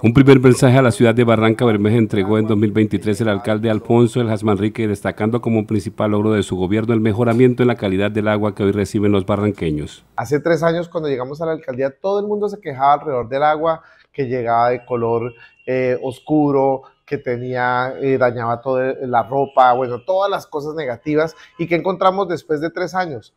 Un primer mensaje a la ciudad de Barranca Bermeja entregó en 2023 el alcalde Alfonso El Jasmanrique, destacando como principal logro de su gobierno el mejoramiento en la calidad del agua que hoy reciben los barranqueños. Hace tres años, cuando llegamos a la alcaldía, todo el mundo se quejaba alrededor del agua que llegaba de color eh, oscuro, que tenía, eh, dañaba toda la ropa, bueno, todas las cosas negativas y que encontramos después de tres años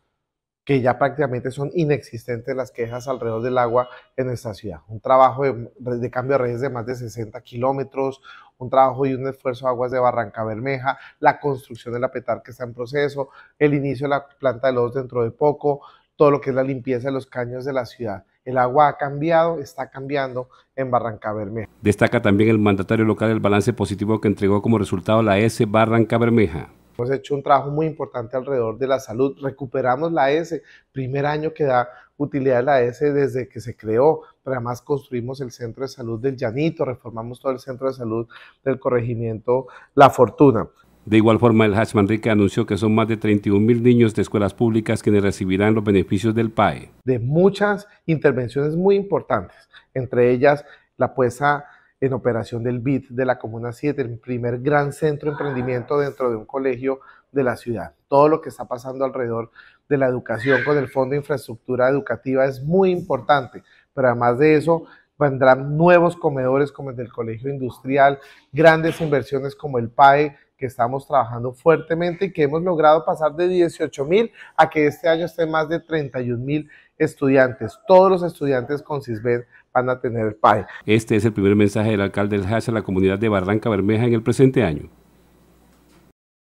que ya prácticamente son inexistentes las quejas alrededor del agua en esta ciudad. Un trabajo de, cambio de redes de más de 60 kilómetros, un trabajo y un esfuerzo de aguas de Barranca Bermeja, la construcción de la petar que está en proceso, el inicio de la planta de lodos dentro de poco, todo lo que es la limpieza de los caños de la ciudad. El agua ha cambiado, está cambiando en Barranca Bermeja. Destaca también el mandatario local el balance positivo que entregó como resultado la S Barranca Bermeja. Hemos hecho un trabajo muy importante alrededor de la salud. Recuperamos la S, primer año que da utilidad la S desde que se creó, pero además construimos el centro de salud del Llanito, reformamos todo el centro de salud del corregimiento La Fortuna. De igual forma, el Hatch Manrique anunció que son más de 31 mil niños de escuelas públicas quienes recibirán los beneficios del PAE. De muchas intervenciones muy importantes, entre ellas la puesta en operación del BID de la Comuna 7, el primer gran centro de emprendimiento dentro de un colegio de la ciudad. Todo lo que está pasando alrededor de la educación con el Fondo de Infraestructura Educativa es muy importante, pero además de eso vendrán nuevos comedores como el del Colegio Industrial, grandes inversiones como el PAE que estamos trabajando fuertemente y que hemos logrado pasar de 18 mil a que este año estén más de 31 mil estudiantes. Todos los estudiantes con cisbed van a tener el PAE. Este es el primer mensaje del alcalde del a la comunidad de Barranca Bermeja en el presente año.